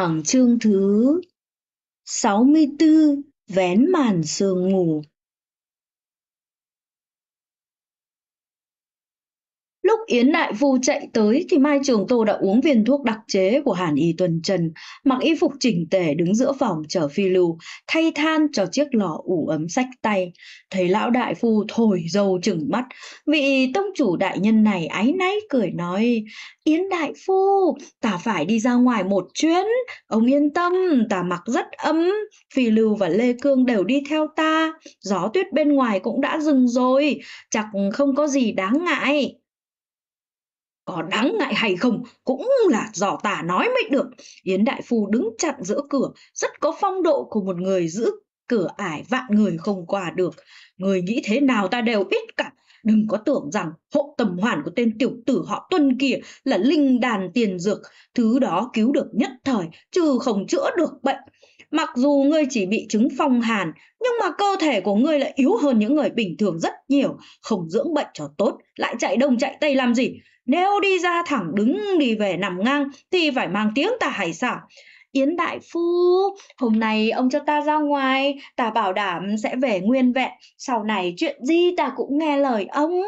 khoảng chương thứ 64 vén màn giường ngủ Lúc Yến Đại phu chạy tới thì Mai Trường Tô đã uống viên thuốc đặc chế của Hàn Y Tuần Trần, mặc y phục chỉnh tề đứng giữa phòng chờ phi lưu, thay than cho chiếc lò ủ ấm sách tay. Thấy lão đại phu thổi dầu chừng mắt, vị tông chủ đại nhân này áy náy cười nói, Yến Đại Phu, ta phải đi ra ngoài một chuyến, ông yên tâm, ta mặc rất ấm, phi lưu và Lê Cương đều đi theo ta, gió tuyết bên ngoài cũng đã dừng rồi, chắc không có gì đáng ngại có đáng ngại hay không cũng là dò tả nói mới được. Yến Đại Phu đứng chặn giữa cửa, rất có phong độ của một người giữ cửa ải vạn người không qua được. Người nghĩ thế nào ta đều biết cả. Đừng có tưởng rằng hộ tầm hoàn của tên tiểu tử họ tuân kia là linh đàn tiền dược, thứ đó cứu được nhất thời, chứ không chữa được bệnh. Mặc dù ngươi chỉ bị chứng phong hàn, nhưng mà cơ thể của ngươi lại yếu hơn những người bình thường rất nhiều, không dưỡng bệnh cho tốt, lại chạy đông chạy tây làm gì? Nếu đi ra thẳng đứng đi về nằm ngang thì phải mang tiếng ta hải sao? Yến Đại Phu, hôm nay ông cho ta ra ngoài, ta bảo đảm sẽ về nguyên vẹn, sau này chuyện gì ta cũng nghe lời ông.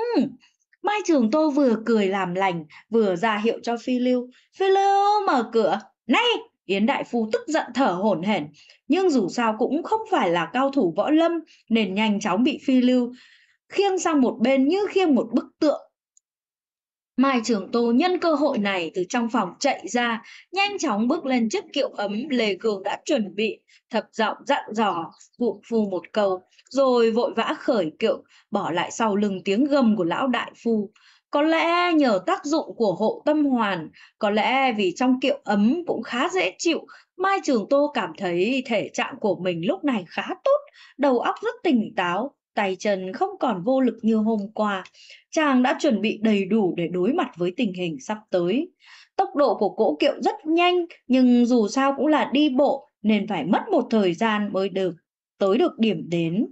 Mai Trường Tô vừa cười làm lành, vừa ra hiệu cho Phi Lưu. Phi Lưu mở cửa. nay Yến Đại Phu tức giận thở hổn hển, nhưng dù sao cũng không phải là cao thủ võ lâm, nên nhanh chóng bị Phi Lưu khiêng sang một bên như khiêng một bức tượng Mai Trường Tô nhân cơ hội này từ trong phòng chạy ra, nhanh chóng bước lên chiếc kiệu ấm Lê Cường đã chuẩn bị, thập giọng dặn dò, vụ phu một câu, rồi vội vã khởi kiệu, bỏ lại sau lưng tiếng gầm của lão đại phu. Có lẽ nhờ tác dụng của hộ tâm hoàn, có lẽ vì trong kiệu ấm cũng khá dễ chịu, Mai Trường Tô cảm thấy thể trạng của mình lúc này khá tốt, đầu óc rất tỉnh táo, tay chân không còn vô lực như hôm qua, chàng đã chuẩn bị đầy đủ để đối mặt với tình hình sắp tới. Tốc độ của cỗ kiệu rất nhanh, nhưng dù sao cũng là đi bộ nên phải mất một thời gian mới được tới được điểm đến.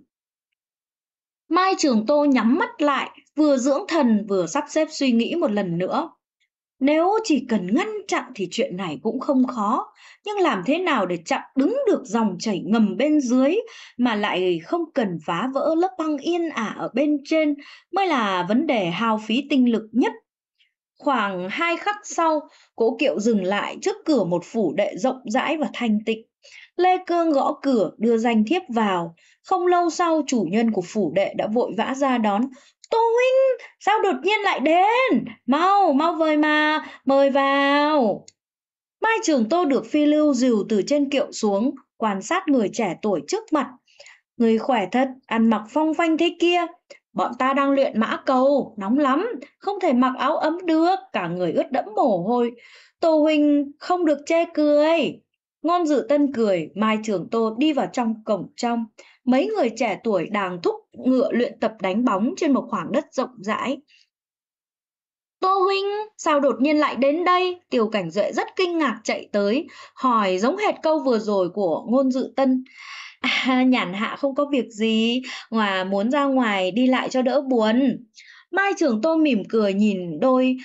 Mai Trường Tô nhắm mắt lại, vừa dưỡng thần vừa sắp xếp suy nghĩ một lần nữa. Nếu chỉ cần ngăn chặn thì chuyện này cũng không khó, nhưng làm thế nào để chặn đứng được dòng chảy ngầm bên dưới mà lại không cần phá vỡ lớp băng yên ả ở bên trên mới là vấn đề hao phí tinh lực nhất. Khoảng hai khắc sau, cố kiệu dừng lại trước cửa một phủ đệ rộng rãi và thanh tịnh. Lê Cương gõ cửa đưa danh thiếp vào. Không lâu sau chủ nhân của phủ đệ đã vội vã ra đón, Tôi, sao đột nhiên lại đến? Mau, mau vời mà, mời vào. Mai Trường Tô được Phi Lưu dìu từ trên kiệu xuống, quan sát người trẻ tuổi trước mặt. Người khỏe thật, ăn mặc phong phanh thế kia. Bọn ta đang luyện mã cầu, nóng lắm, không thể mặc áo ấm được, cả người ướt đẫm mồ hôi. Tô Huynh không được che cười. Ngôn Dự Tân cười, Mai Trường Tô đi vào trong cổng trong. Mấy người trẻ tuổi đang thúc ngựa luyện tập đánh bóng trên một khoảng đất rộng rãi. Tô huynh, sao đột nhiên lại đến đây? Tiêu cảnh duệ rất kinh ngạc chạy tới, hỏi giống hệt câu vừa rồi của ngôn dự tân. À, nhàn hạ không có việc gì, mà muốn ra ngoài đi lại cho đỡ buồn. Mai trưởng tô mỉm cười nhìn đôi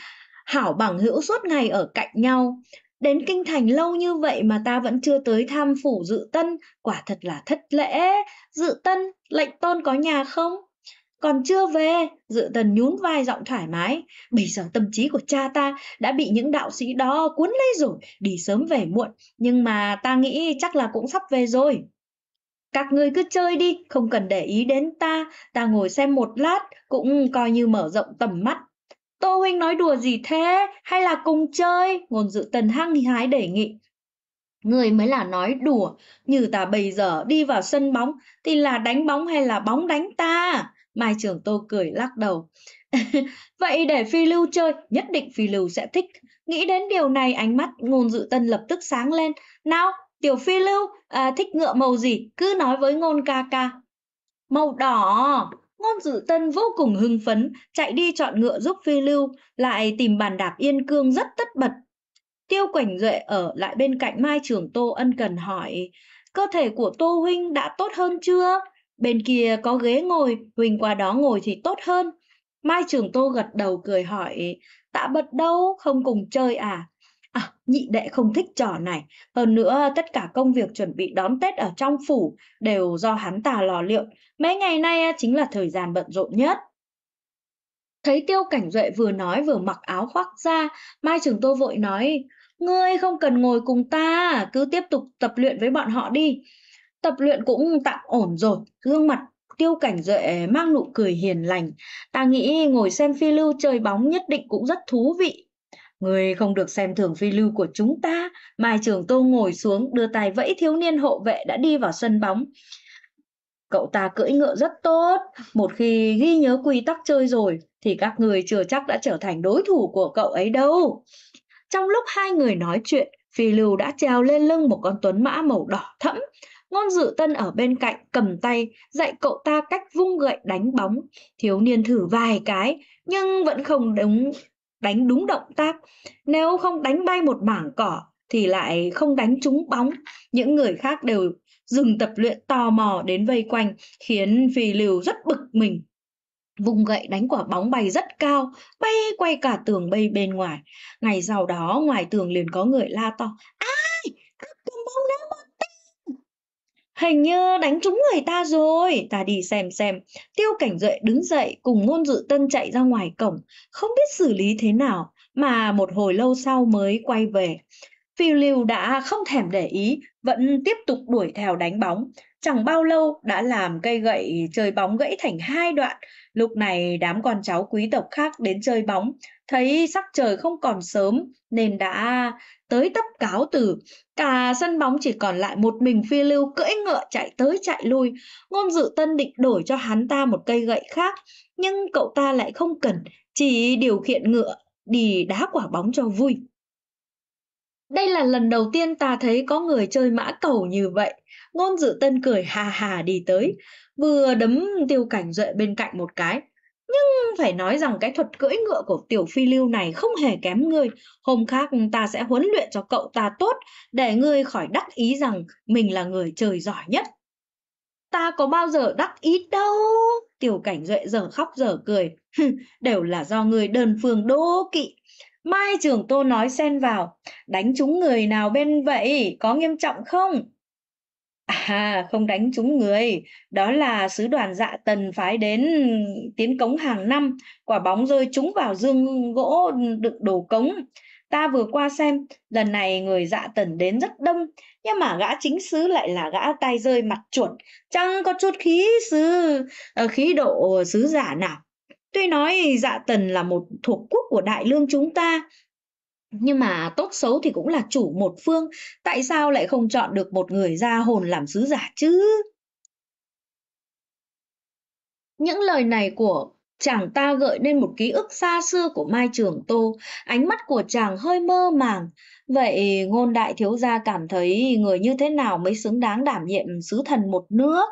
hảo bằng hữu suốt ngày ở cạnh nhau. Đến kinh thành lâu như vậy mà ta vẫn chưa tới tham phủ dự tân, quả thật là thất lễ. Dự tân, lệnh tôn có nhà không? Còn chưa về, dự tần nhún vai giọng thoải mái. Bây giờ tâm trí của cha ta đã bị những đạo sĩ đó cuốn lấy rồi, đi sớm về muộn. Nhưng mà ta nghĩ chắc là cũng sắp về rồi. Các ngươi cứ chơi đi, không cần để ý đến ta. Ta ngồi xem một lát, cũng coi như mở rộng tầm mắt. Tô huynh nói đùa gì thế, hay là cùng chơi? Ngôn dự tần hăng hái đề nghị. Người mới là nói đùa, như ta bây giờ đi vào sân bóng thì là đánh bóng hay là bóng đánh ta? Mai trưởng Tô cười lắc đầu. Vậy để Phi Lưu chơi, nhất định Phi Lưu sẽ thích. Nghĩ đến điều này ánh mắt ngôn dự tân lập tức sáng lên. Nào, tiểu Phi Lưu, à, thích ngựa màu gì? Cứ nói với ngôn ca ca. Màu đỏ, Ngôn dự tân vô cùng hưng phấn, chạy đi chọn ngựa giúp phi lưu, lại tìm bàn đạp yên cương rất tất bật. Tiêu Quảnh Duệ ở lại bên cạnh Mai Trường Tô ân cần hỏi, cơ thể của Tô Huynh đã tốt hơn chưa? Bên kia có ghế ngồi, Huynh qua đó ngồi thì tốt hơn. Mai Trường Tô gật đầu cười hỏi, tạ bật đâu, không cùng chơi à? à, nhị đệ không thích trò này. Hơn nữa, tất cả công việc chuẩn bị đón Tết ở trong phủ đều do hắn ta lò liệu. Mấy ngày nay chính là thời gian bận rộn nhất. Thấy Tiêu Cảnh Duệ vừa nói vừa mặc áo khoác ra, Mai Trường Tô vội nói, Ngươi không cần ngồi cùng ta, cứ tiếp tục tập luyện với bọn họ đi. Tập luyện cũng tạm ổn rồi, gương mặt Tiêu Cảnh Duệ mang nụ cười hiền lành. Ta nghĩ ngồi xem phi lưu chơi bóng nhất định cũng rất thú vị. Người không được xem thường phi lưu của chúng ta. Mai Trường Tô ngồi xuống, đưa tay vẫy thiếu niên hộ vệ đã đi vào sân bóng. Cậu ta cưỡi ngựa rất tốt. Một khi ghi nhớ quy tắc chơi rồi, thì các người chưa chắc đã trở thành đối thủ của cậu ấy đâu. Trong lúc hai người nói chuyện, phi lưu đã treo lên lưng một con tuấn mã màu đỏ thẫm. Ngôn dự tân ở bên cạnh cầm tay, dạy cậu ta cách vung gậy đánh bóng. Thiếu niên thử vài cái, nhưng vẫn không đúng đánh đúng động tác. Nếu không đánh bay một mảng cỏ thì lại không đánh trúng bóng. Những người khác đều dừng tập luyện tò mò đến vây quanh, khiến Phi Lưu rất bực mình. Vùng gậy đánh quả bóng bay rất cao, bay quay cả tường bay bên ngoài. Ngày sau đó, ngoài tường liền có người la to. Ai? Cầm bóng ném Hình như đánh trúng người ta rồi, ta đi xem xem. Tiêu cảnh duệ đứng dậy cùng ngôn dự tân chạy ra ngoài cổng, không biết xử lý thế nào, mà một hồi lâu sau mới quay về. Phiêu lưu đã không thèm để ý, vẫn tiếp tục đuổi theo đánh bóng. Chẳng bao lâu đã làm cây gậy chơi bóng gãy thành hai đoạn. Lúc này đám con cháu quý tộc khác đến chơi bóng, thấy sắc trời không còn sớm nên đã tới tấp cáo từ. Cả sân bóng chỉ còn lại một mình phi lưu cưỡi ngựa chạy tới chạy lui. Ngôn dự tân định đổi cho hắn ta một cây gậy khác, nhưng cậu ta lại không cần, chỉ điều khiển ngựa đi đá quả bóng cho vui. Đây là lần đầu tiên ta thấy có người chơi mã cầu như vậy. Ngôn dự tân cười hà hà đi tới, vừa đấm tiêu cảnh duệ bên cạnh một cái. Nhưng phải nói rằng cái thuật cưỡi ngựa của tiểu phi lưu này không hề kém ngươi. Hôm khác ta sẽ huấn luyện cho cậu ta tốt để ngươi khỏi đắc ý rằng mình là người chơi giỏi nhất. Ta có bao giờ đắc ý đâu. Tiểu cảnh duệ giờ khóc giờ cười. Đều là do người đơn phương đố kỵ Mai trưởng Tô nói xen vào, đánh trúng người nào bên vậy, có nghiêm trọng không? À, không đánh trúng người, đó là sứ đoàn dạ tần phái đến tiến cống hàng năm, quả bóng rơi trúng vào dương gỗ đựng đồ cống. Ta vừa qua xem, lần này người dạ tần đến rất đông, nhưng mà gã chính sứ lại là gã tay rơi mặt chuột, chẳng có chút khí sứ, ờ, khí độ sứ giả nào. Tuy nói dạ tần là một thuộc quốc của đại lương chúng ta, nhưng mà tốt xấu thì cũng là chủ một phương, tại sao lại không chọn được một người ra hồn làm sứ giả chứ? Những lời này của chàng ta gợi nên một ký ức xa xưa của Mai Trường Tô, ánh mắt của chàng hơi mơ màng. Vậy ngôn đại thiếu gia cảm thấy người như thế nào mới xứng đáng đảm nhiệm sứ thần một nước?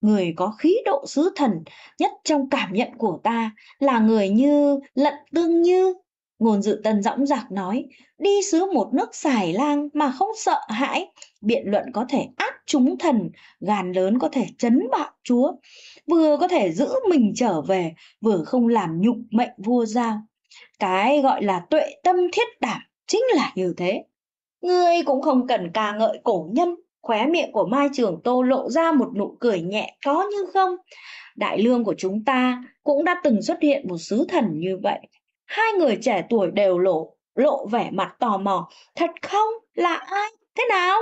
người có khí độ sứ thần nhất trong cảm nhận của ta là người như lận tương như ngôn dự tân dõng dạc nói đi xứ một nước xài lang mà không sợ hãi biện luận có thể áp chúng thần gàn lớn có thể chấn bạo chúa vừa có thể giữ mình trở về vừa không làm nhục mệnh vua giao cái gọi là tuệ tâm thiết đảm chính là như thế ngươi cũng không cần ca ngợi cổ nhân Khóe miệng của Mai Trường Tô lộ ra một nụ cười nhẹ có như không. Đại lương của chúng ta cũng đã từng xuất hiện một sứ thần như vậy. Hai người trẻ tuổi đều lộ, lộ vẻ mặt tò mò. Thật không? Là ai? Thế nào?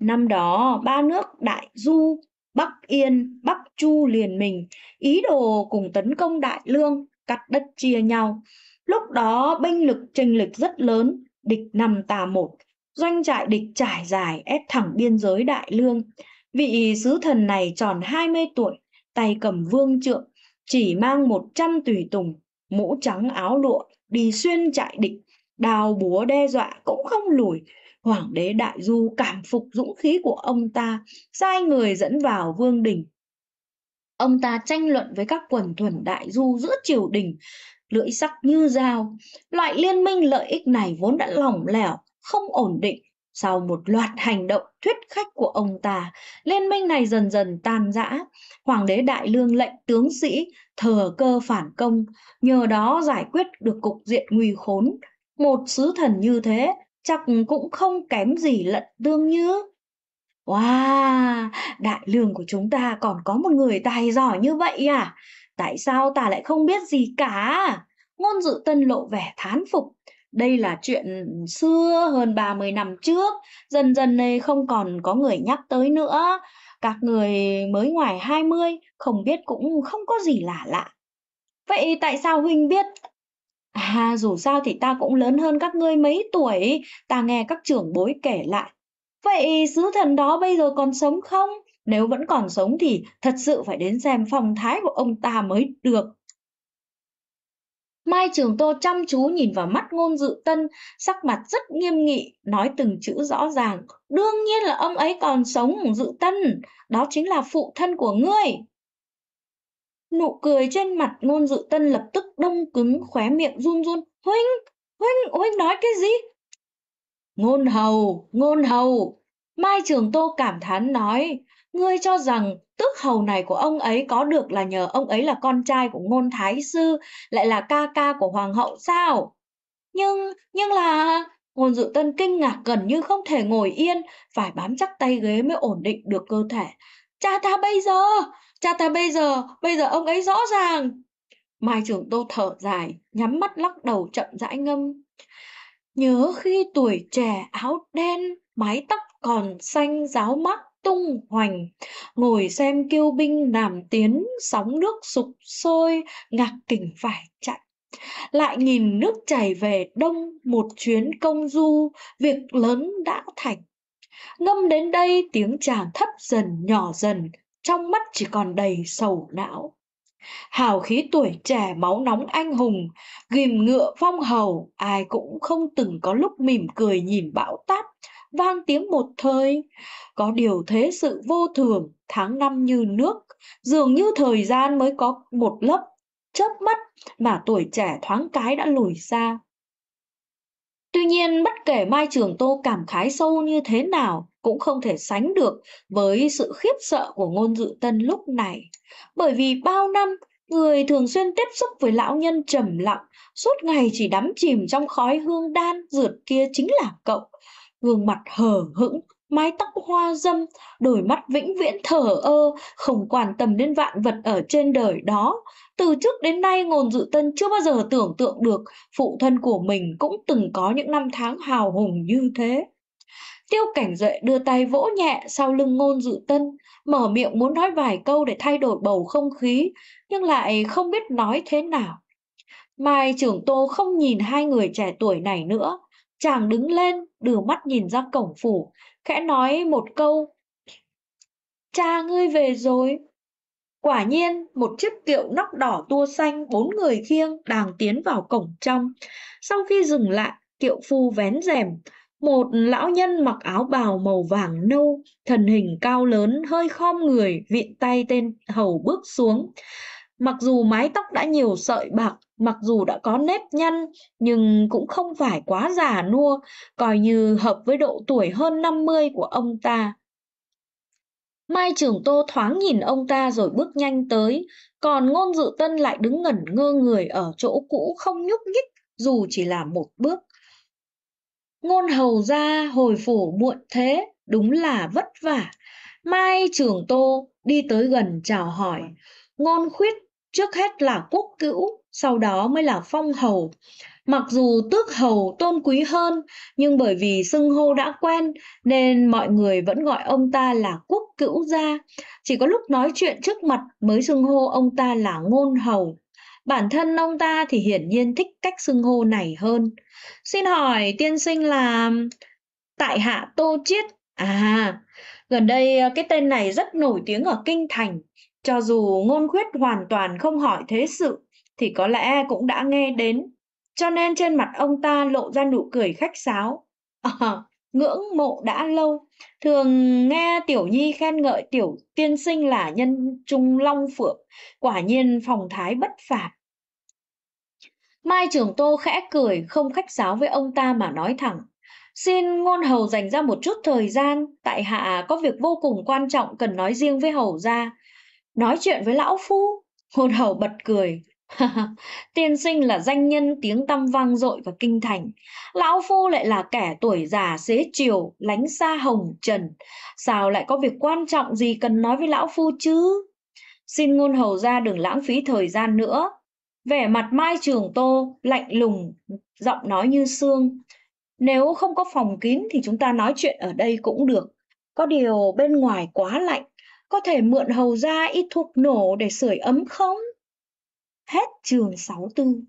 Năm đó, ba nước Đại Du, Bắc Yên, Bắc Chu liền mình, ý đồ cùng tấn công Đại Lương, cắt đất chia nhau. Lúc đó binh lực tranh lệch rất lớn, địch năm tà một, doanh trại địch trải dài ép thẳng biên giới đại lương. Vị sứ thần này tròn 20 tuổi, tay cầm vương trượng, chỉ mang 100 tùy tùng, mũ trắng áo lụa, đi xuyên trại địch, đào búa đe dọa cũng không lùi. Hoàng đế Đại Du cảm phục dũng khí của ông ta, sai người dẫn vào vương đình. Ông ta tranh luận với các quần thuần Đại Du giữa triều đình, lưỡi sắc như dao. Loại liên minh lợi ích này vốn đã lỏng lẻo, không ổn định. Sau một loạt hành động thuyết khách của ông ta, liên minh này dần dần tan rã. Hoàng đế Đại Lương lệnh tướng sĩ thừa cơ phản công, nhờ đó giải quyết được cục diện nguy khốn. Một sứ thần như thế chắc cũng không kém gì lận tương như. Wow, đại lương của chúng ta còn có một người tài giỏi như vậy à? Tại sao ta lại không biết gì cả? Ngôn dự tân lộ vẻ thán phục, đây là chuyện xưa hơn 30 năm trước, dần dần này không còn có người nhắc tới nữa. Các người mới ngoài 20, không biết cũng không có gì lạ lạ. Vậy tại sao huynh biết? À, dù sao thì ta cũng lớn hơn các ngươi mấy tuổi, ta nghe các trưởng bối kể lại. Vậy sứ thần đó bây giờ còn sống không? Nếu vẫn còn sống thì thật sự phải đến xem phong thái của ông ta mới được. Mai Trường Tô chăm chú nhìn vào mắt ngôn dự tân, sắc mặt rất nghiêm nghị, nói từng chữ rõ ràng. Đương nhiên là ông ấy còn sống, dự tân, đó chính là phụ thân của ngươi. Nụ cười trên mặt ngôn dự tân lập tức đông cứng, khóe miệng run run. Huynh, huynh, huynh nói cái gì? Ngôn hầu, ngôn hầu. Mai Trường Tô cảm thán nói, ngươi cho rằng tước hầu này của ông ấy có được là nhờ ông ấy là con trai của ngôn thái sư lại là ca ca của hoàng hậu sao nhưng nhưng là ngôn dự tân kinh ngạc gần như không thể ngồi yên phải bám chắc tay ghế mới ổn định được cơ thể cha ta bây giờ cha ta bây giờ bây giờ ông ấy rõ ràng mai trưởng tô thở dài nhắm mắt lắc đầu chậm rãi ngâm nhớ khi tuổi trẻ áo đen mái tóc còn xanh giáo mắt tung hoành ngồi xem kiêu binh làm tiến sóng nước sục sôi ngạc kỉnh phải chạy lại nhìn nước chảy về đông một chuyến công du việc lớn đã thành ngâm đến đây tiếng chàng thấp dần nhỏ dần trong mắt chỉ còn đầy sầu não hào khí tuổi trẻ máu nóng anh hùng ghìm ngựa phong hầu ai cũng không từng có lúc mỉm cười nhìn bão táp vang tiếng một thời. Có điều thế sự vô thường, tháng năm như nước, dường như thời gian mới có một lớp chớp mắt mà tuổi trẻ thoáng cái đã lùi xa. Tuy nhiên, bất kể Mai Trường Tô cảm khái sâu như thế nào, cũng không thể sánh được với sự khiếp sợ của ngôn dự tân lúc này. Bởi vì bao năm, người thường xuyên tiếp xúc với lão nhân trầm lặng, suốt ngày chỉ đắm chìm trong khói hương đan rượt kia chính là cậu gương mặt hờ hững, mái tóc hoa dâm, đôi mắt vĩnh viễn thở ơ, không quan tâm đến vạn vật ở trên đời đó. Từ trước đến nay Ngôn Dự Tân chưa bao giờ tưởng tượng được phụ thân của mình cũng từng có những năm tháng hào hùng như thế. Tiêu Cảnh Duệ đưa tay vỗ nhẹ sau lưng Ngôn Dự Tân, mở miệng muốn nói vài câu để thay đổi bầu không khí, nhưng lại không biết nói thế nào. Mai Trưởng Tô không nhìn hai người trẻ tuổi này nữa, chàng đứng lên đưa mắt nhìn ra cổng phủ khẽ nói một câu cha ngươi về rồi quả nhiên một chiếc kiệu nóc đỏ tua xanh bốn người khiêng đang tiến vào cổng trong sau khi dừng lại kiệu phu vén rèm một lão nhân mặc áo bào màu vàng nâu, thần hình cao lớn, hơi khom người, vịn tay tên hầu bước xuống. Mặc dù mái tóc đã nhiều sợi bạc, mặc dù đã có nếp nhăn, nhưng cũng không phải quá già nua, coi như hợp với độ tuổi hơn 50 của ông ta. Mai trưởng Tô thoáng nhìn ông ta rồi bước nhanh tới, còn Ngôn Dự Tân lại đứng ngẩn ngơ người ở chỗ cũ không nhúc nhích dù chỉ là một bước. Ngôn hầu ra hồi phủ muộn thế, đúng là vất vả. Mai trưởng Tô đi tới gần chào hỏi. Ngôn khuyết trước hết là quốc cữu, sau đó mới là phong hầu. Mặc dù tước hầu tôn quý hơn, nhưng bởi vì xưng hô đã quen nên mọi người vẫn gọi ông ta là quốc cữu gia. Chỉ có lúc nói chuyện trước mặt mới xưng hô ông ta là ngôn hầu. Bản thân ông ta thì hiển nhiên thích cách xưng hô này hơn. Xin hỏi tiên sinh là tại hạ Tô Chiết. À, gần đây ờ, cái tên này rất nổi tiếng ở Kinh Thành cho dù ngôn khuyết hoàn toàn không hỏi thế sự thì có lẽ cũng đã nghe đến. Cho nên trên mặt ông ta lộ ra nụ cười khách sáo. À, ngưỡng mộ đã lâu, thường nghe Tiểu Nhi khen ngợi Tiểu Tiên Sinh là nhân trung long phượng, quả nhiên phòng thái bất phạt. Mai Trường Tô khẽ cười không khách sáo với ông ta mà nói thẳng. Xin ngôn hầu dành ra một chút thời gian, tại hạ có việc vô cùng quan trọng cần nói riêng với hầu gia, nói chuyện với lão phu hôn hầu bật cười tiên sinh là danh nhân tiếng tăm vang dội và kinh thành lão phu lại là kẻ tuổi già xế chiều lánh xa hồng trần sao lại có việc quan trọng gì cần nói với lão phu chứ xin ngôn hầu ra đừng lãng phí thời gian nữa vẻ mặt mai trường tô lạnh lùng giọng nói như xương nếu không có phòng kín thì chúng ta nói chuyện ở đây cũng được có điều bên ngoài quá lạnh có thể mượn hầu ra ít thuốc nổ để sưởi ấm không? Hết trường 64